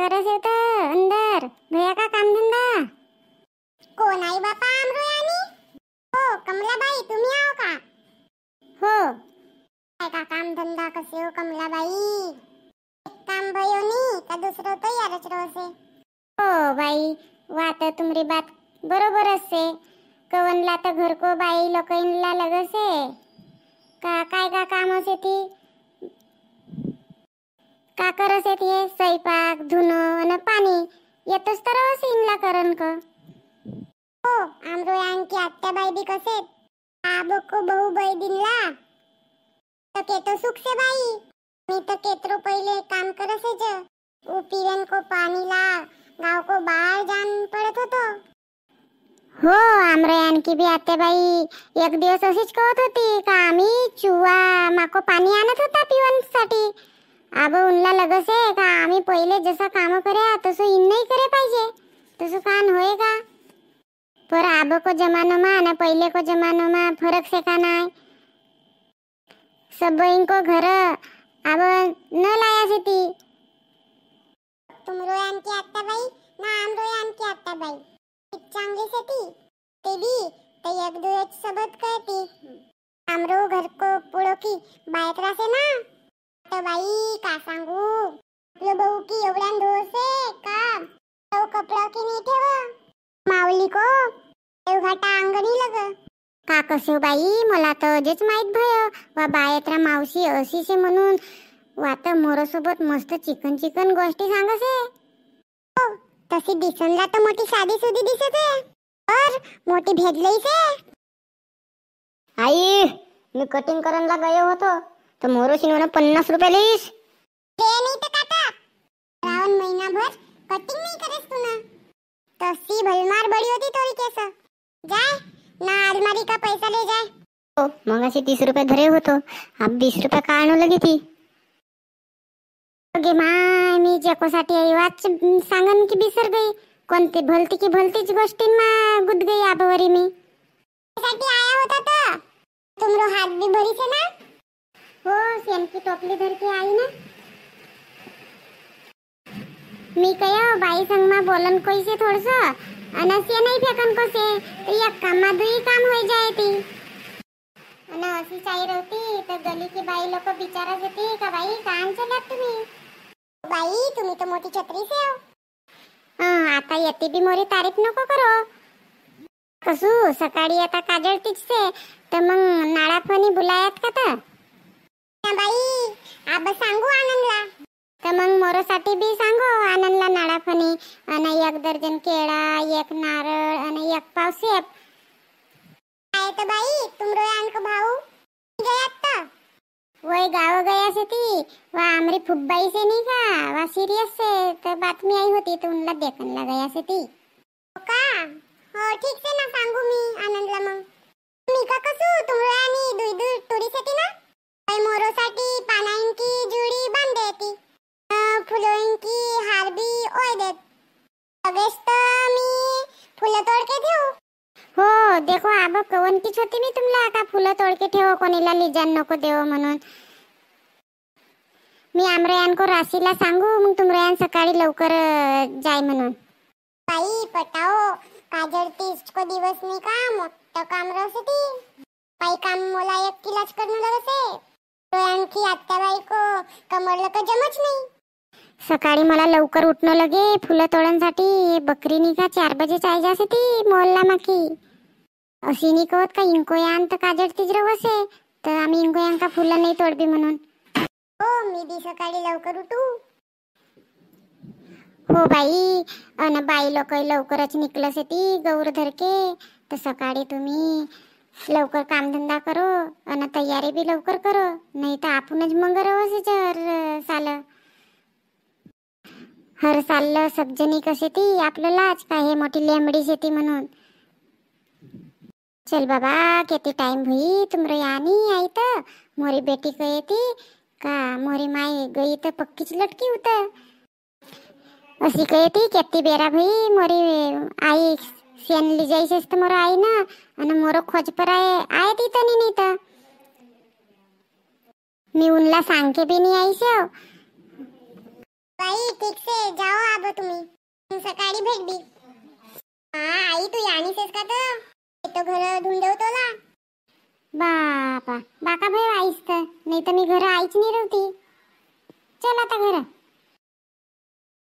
करत येत अंदर भैया का काम धंदा कोण आई बापा अमरुयानी हो कमलाबाई तुम्ही आओ का हो काय का काम धंदा कसे हो कमलाबाई एक काम भयो का दुसरं तयारच रोसे हो बाई वात तुमरी बात बरोबर असे कवनला तर घरको बाई लोकांना लगसे का काय का काम असे ती का करस येते येतोस तर सीनला करण क हो आमरो आणखी आत्याबाई बी कसे आबको बहु बाई दिनला तो केतो सुख से बाई मी तो केत्रो पहिले काम करसे ज ओ पीवन को पाणी ला गाव को बाहर जान पडत होतो हो आमरे आणखी बी आत्याबाई एक दिवस अशीच कहत होती का आम्ही चुवा माको पाणी आणत होता पिवनसाठी अब उनला लगस आहे का आम्ही पहिले जसा काम करे तसं इन नाही करे पाहिजे तसं कान होय का पर आबा को जमानो मा ना पहिले को जमानो मा फरक से का नाही सब इनको घर अब न लाया से ती तुम रोयान की आत्ता भाई ना आम रोयान की आत्ता भाई बाई का सांगू आपलं भाऊ की एवढ्या दोष का कपडा की नाही ठेव माऊली को देवघाटा अंगणी लग का कसं हो बाई मला तर अजेच माहीत भय वा बायत्रा मावशी अशीच म्हणून वाता मोरासोबत मस्त चिकन चिकन गोष्टी सांगसे हो तशी दिसनला तर मोठी साधी सुधी दिसते पर मोठी भेदलीच आहे आई मी कटिंग करायला गयो होतो तो तर मोरोशीन पन्नास रुपये लईस ते नहीं तो काका रावण महीना भर कटिंग नहीं नाही करत तुला तसी भलमार बडी होती तोरी कैसा जाय ना अलमारी का पैसा ले जाय ओ मग असे तीस रुपये धरे हो तो अब बीस रुपये का आणू लगी ती अगे माय मी साथी आई वाच अं, सांगन की बिसर गई कोणती भलती की भलतीच गोष्टीन मा गुद गई आबवरी मी साथी आया होता तर तो। तुमरो हात भी भरी से ना हो की टोपली धर के आई ना मी कयो बाई मा बोलन कोई से थोड़ सो अनसे नहीं फेकन को से तो या कामा दुई काम हो जाए थी अना असी चाही रहती तो गली की बाई लोग बिचारा जती का बाई काम चलत तुम्ही बाई तुम्ही तो मोठी छतरी से हो हां आता येते भी मोरी तारीफ नको करो कसू सकाळी आता काजळ से तर मग पानी बुलायात का तर सीताबाई आब सांगू आनंदला तर मग मोरोसाठी बी सांगू आनंदला नाळा फणी आणि एक दर्जन केळा एक नारळ आणि एक पाव सेब काय तर बाई तुमरो आणक भाऊ गयात तर वय गाव गया असे ती वा आमरी फुब्बाई से नहीं का वा सीरियस से तो बातमी आई होती तो उनला देखनला ला गया से ती हो का हो ठीक से ना सांगू मी आनंदला मग मी का कसू तुमरा आणि दुई दुई तोडी से ती ना मोरोसाठी पानांची जुडी बांध देती हार हारबी ओय देत अगस्त मी फुलं तोडके ठेवू हो देखो आब की छोटी मी तुमला का फुलं तोडके ठेव कोणीला लिजान नको देव म्हणून मी को राशीला सांगू मग तुमरयान सकाळी लवकर जाय म्हणून बाई पटाओ काजळ तीस को दिवस नाही का मोठं काम रसती बाई काम मला किलाच करणं लागत आणखी आत्या बायको कमरलं का जमच नाही सकाळी मला लवकर उठणं लगे फुलं तोडण्यासाठी बकरी निघा चार बजे चायजा से ती मोलला माकी अशी निकवत का इंकोयान तर काजळ तिजर बसे तर आम्ही इंकोयान का फुलं नाही तोडबी म्हणून हो मी बी सकाळी लवकर उठू हो बाई अन बाई लोक लवकरच निकलस ती गौर धरके तर सकाळी तुम्ही लवकर काम धंदा करो आणि तयारी बी लवकर करो नाही तर आपणच मग रवस हर साल हर साल सबजनी कसे ती आपलं काय हे मोठी लेंबडी शेती म्हणून चल बाबा किती टाइम हुई तुमर यानी आई तर मोरी बेटी कहेती, का मोरी माय गई तर पक्कीच लटकी होत अशी कय ती किती बेरा भई मोरी आई सेनली जायचेस तर मोर आई ना आणि मोर खोजपर आहे आहे तिथं नाही नाही तर मी उनला सांगते बी नाही आई शेव भाई ठीक से जाओ आब तुम्ही सकाळी भेट बी हा आई तो यानी सेस का तर तो घर धुंडवतो ला बापा बाका भाई आईस तर नाही तर मी घर आईच नाही रवती चल आता घर